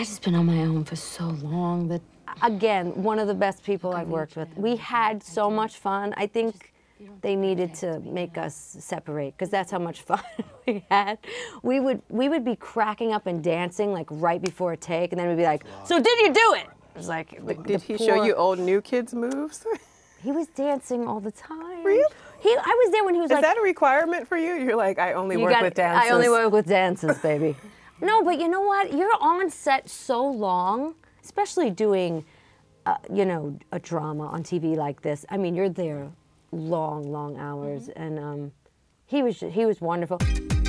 I just been on my own for so long that. Again, one of the best people I've worked with. We had so much fun. I think they needed to make us separate because that's how much fun we had. We would we would be cracking up and dancing like right before a take, and then we'd be like, "So did you do it?" It was like, the, did he poor... show you old new kids moves? he was dancing all the time. Really? He, I was there when he was Is like. Is that a requirement for you? You're like, I only work got with dances. I only work with dancers, baby. No, but you know what? You're on set so long, especially doing, uh, you know, a drama on TV like this. I mean, you're there long, long hours, mm -hmm. and um, he was he was wonderful.